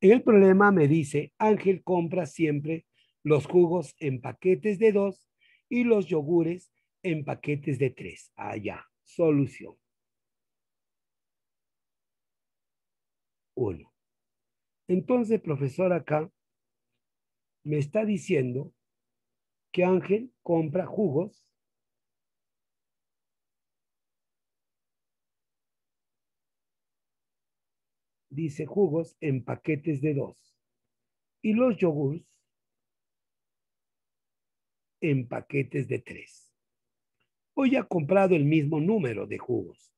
En el problema me dice, Ángel compra siempre los jugos en paquetes de dos y los yogures en paquetes de tres. Allá, ah, solución. Uno. Entonces, profesor, acá me está diciendo que Ángel compra jugos dice jugos en paquetes de dos. Y los yogurts en paquetes de tres. Hoy ha comprado el mismo número de jugos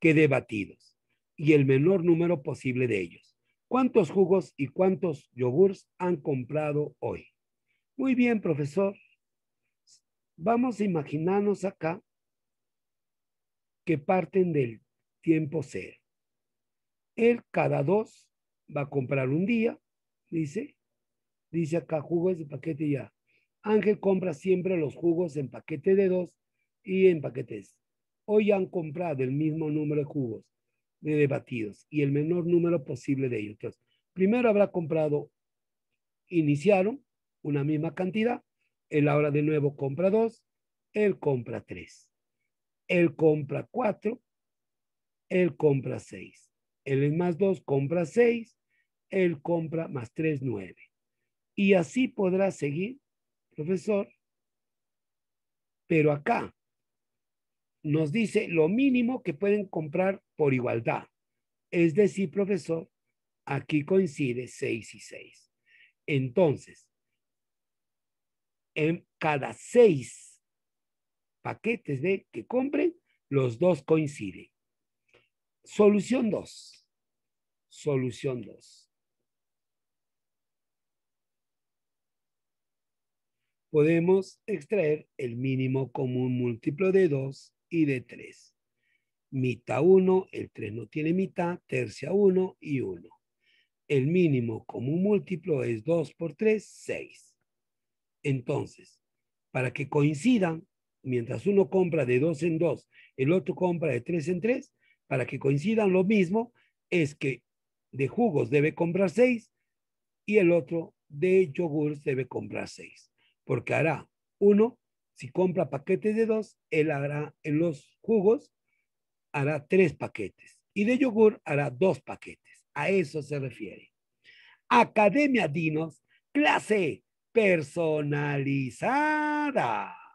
que de batidos y el menor número posible de ellos. ¿Cuántos jugos y cuántos yogurts han comprado hoy? Muy bien, profesor. Vamos a imaginarnos acá que parten del tiempo cero. Él cada dos va a comprar un día, dice. Dice acá jugos de paquete ya. Ángel compra siempre los jugos en paquete de dos y en paquetes. Hoy han comprado el mismo número de jugos de batidos y el menor número posible de ellos. Entonces, primero habrá comprado, iniciaron una misma cantidad, él ahora de nuevo compra dos, él compra tres, él compra cuatro, él compra seis él más dos, compra seis, él compra más tres, nueve. Y así podrá seguir, profesor. Pero acá nos dice lo mínimo que pueden comprar por igualdad. Es decir, profesor, aquí coincide seis y seis. Entonces, en cada seis paquetes de que compren, los dos coinciden. Solución 2. Solución 2. Podemos extraer el mínimo común múltiplo de 2 y de 3. Mitad 1, el 3 no tiene mitad, tercia 1 y 1. El mínimo común múltiplo es 2 por 3, 6. Entonces, para que coincidan, mientras uno compra de 2 en 2, el otro compra de 3 en 3, para que coincidan lo mismo, es que de jugos debe comprar seis y el otro de yogur debe comprar seis, porque hará uno, si compra paquetes de dos, él hará en los jugos, hará tres paquetes y de yogur hará dos paquetes. A eso se refiere. Academia Dinos, clase personalizada.